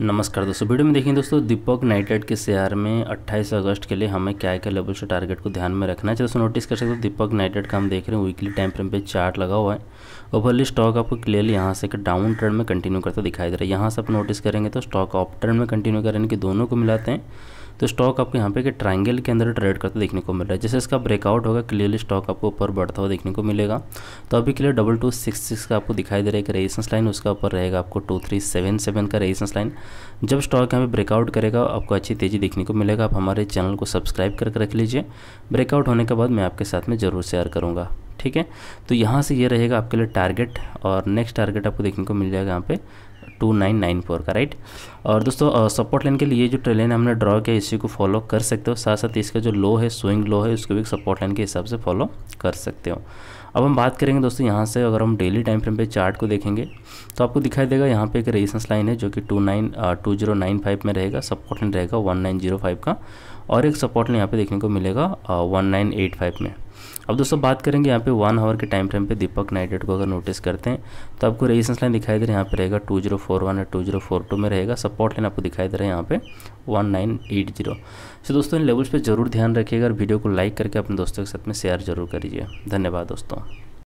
नमस्कार दोस्तों वीडियो में देखें दोस्तों दीपक नाइटेड के शेयर में 28 अगस्त के लिए हमें क्या क्या लेवल से टारगेट को ध्यान में रखना है दोस्तों नोटिस कर सकते हो दीपक नाइटेड का हम देख रहे हैं वीकली टाइम फ्रेम पे चार्ट लगा हुआ है ओवरली स्टॉक आपको क्लियरली यहाँ से डाउन ट्रेंड में कंटिन्यू करता दिखाई दे रहा है यहाँ से आप नोटिस करेंगे तो स्टॉक ऑफ ट्रेंड में कंटिन्यू करें कि दोनों को मिलाते हैं तो स्टॉक आपको यहाँ पे कि ट्राइंगल के अंदर ट्रेड करते देखने को मिल रहा है जैसे इसका ब्रेकआउट होगा क्लियरली स्टॉक आपको ऊपर बढ़ता हुआ देखने को मिलेगा तो अभी के लिए डबल टू सिक्स सिक्स का आपको दिखाई दे रहा है एक रेजिस्टेंस लाइन उसका ऊपर रहेगा आपको टू थ्री सेवन सेवन का रेजिस्टेंस लाइन जब स्टॉक यहाँ पे ब्रेकआउट करेगा आपको अच्छी तेज़ी देखने को मिलेगा आप हमारे चैनल को सब्सक्राइब करके रख लीजिए ब्रेकआउट होने के बाद मैं आपके साथ में ज़रूर शेयर करूँगा ठीक है तो यहाँ से ये रहेगा आपके लिए टारगेट और नेक्स्ट टारगेट आपको देखने को मिल जाएगा यहाँ पे टू नाइन नाइन फोर का राइट और दोस्तों सपोर्ट लाइन के लिए जो लाइन हमने ड्रॉ किया इसी को फॉलो कर सकते हो साथ साथ इसका जो लो है स्विंग लो है उसको भी सपोर्ट लाइन के हिसाब से फॉलो कर सकते हो अब हम बात करेंगे दोस्तों यहाँ से अगर हम डेली टाइम फ्रेम पे चार्ट को देखेंगे तो आपको दिखाई देगा यहाँ पे एक रेजिस्टेंस लाइन है जो कि two nine two zero nine five में रहेगा सपोर्ट लाइन रहेगा वन नाइन जीरो फाइव का और एक सपोर्ट लाइन यहाँ पे देखने को मिलेगा वन नाइन एट फाइव में अब दोस्तों बात करेंगे यहाँ पे वन आवर के टाइम फ्रेम पे दीपक नाइटेड को अगर नोटिस करते हैं तो आपको रेजिस्टेंस लाइन दिखाई दे रहा है यहाँ पे रहेगा two zero four one two zero four two में रहेगा सपोर्ट लाइन आपको दिखाई दे रहा है यहाँ पे one nine eight zero so दोस्तों इन लेवल्स पर जरूर ध्यान रखिएगा और वीडियो को लाइक करके अपने दोस्तों के साथ में शेयर जरूर करिए धन्यवाद दोस्तों